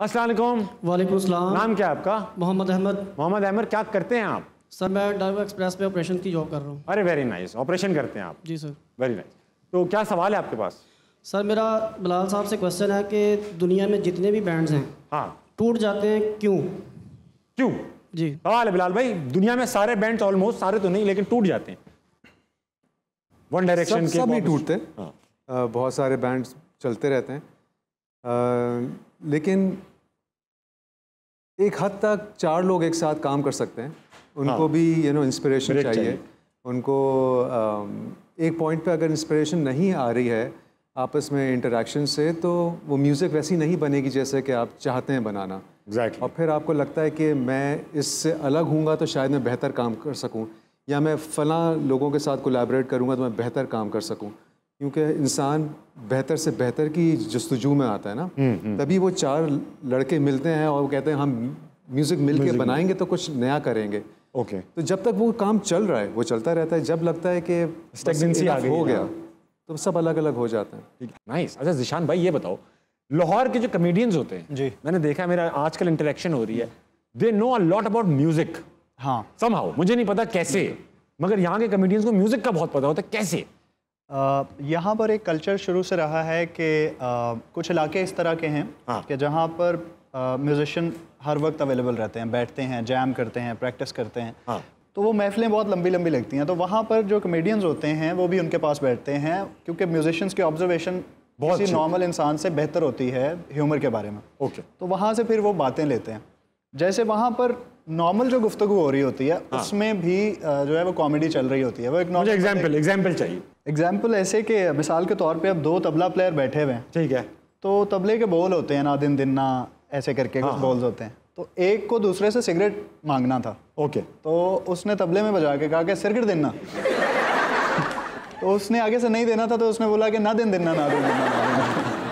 असलम वालेकुम नाम क्या आपका मोहम्मद अहमद मोहम्मद अहमद क्या करते हैं आप सर मैं डायवर एक्सप्रेस में ऑपरेशन की जॉब कर रहा हूँ अरे वेरी नाइस ऑपरेशन करते हैं आप जी सर वेरी नाइस तो क्या सवाल है आपके पास सर मेरा बिलाल साहब से क्वेश्चन है कि दुनिया में जितने भी बैंड हैं हाँ टूट जाते हैं क्यों क्यों जी सवाल है बिलाल भाई दुनिया में सारे बैंड ऑलमोस्ट सारे तो नहीं लेकिन टूट जाते हैं वन डायरेक्शन के सब नहीं टूटते हाँ। बहुत सारे बैंड्स चलते रहते हैं आ, लेकिन एक हद तक चार लोग एक साथ काम कर सकते हैं उनको हाँ, भी यू नो इंस्पिरेशन चाहिए।, चाहिए उनको आ, um, एक पॉइंट पे अगर इंस्पिरेशन नहीं आ रही है आपस में इंटरेक्शन से तो वो म्यूज़िक वैसी नहीं बनेगी जैसे कि आप चाहते हैं बनाना exactly. और फिर आपको लगता है कि मैं इससे अलग हूँगा तो शायद मैं बेहतर काम कर सकूँ या मैं फ़लाँ लोगों के साथ कोलैबोरेट करूँगा तो मैं बेहतर काम कर सकूँ क्योंकि इंसान बेहतर से बेहतर की जस्तजू में आता है ना हम्म, हम्म। तभी वो चार लड़के मिलते हैं और वो कहते हैं हम म्यूज़िक मिल के बनाएंगे तो कुछ नया करेंगे ओके okay. तो जब तक वो काम चल रहा है वो चलता रहता है जब लगता है कि स्टेगनेंसी आ गई हो गया हाँ। तो सब अलग अलग हो जाते हैं नाइस अच्छा जिशान भाई ये बताओ लाहौर के जो कमेडियंस होते हैं जी मैंने देखा मेरा आजकल इंटरेक्शन हो रही है they know a lot about music हाँ समहाउ मुझे नहीं पता कैसे मगर यहाँ के कमेडियंस को म्यूजिक का बहुत पता होता है कैसे यहाँ पर एक कल्चर शुरू से रहा है कि कुछ इलाके इस तरह के हैं हाँ। कि जहाँ पर म्यूज़िशन हर वक्त अवेलेबल रहते हैं बैठते हैं जैम करते हैं प्रैक्टिस करते हैं हाँ। तो वो महफ़िलें बहुत लंबी लंबी लगती हैं तो वहाँ पर जो कमेडियंस होते हैं वो भी उनके पास बैठते हैं क्योंकि म्यूज़िशंस की ऑब्जर्वेशन बहुत ही नॉर्मल इंसान से बेहतर होती है ह्यूमर के बारे में ओके तो वहाँ से फिर वो बातें लेते हैं जैसे वहाँ पर नॉर्मल जो गुफ्तु हो रही होती है हाँ. उसमें भी जो है वो कॉमेडी चल रही होती है वो एक मुझे एग्जांपल एग्जांपल चाहिए एग्जांपल ऐसे कि मिसाल के तौर पे अब दो तबला प्लेयर बैठे हुए हैं ठीक है तो तबले के बोल होते हैं ना दिन दिन ना ऐसे करके हाँ, कुछ हाँ। बोल्स होते हैं तो एक को दूसरे से सिगरेट मांगना था ओके तो उसने तबले में बजा के कहा कि सिगरेट देना तो उसने आगे से नहीं देना था तो उसने बोला कि ना दिन दिन ना दिन देना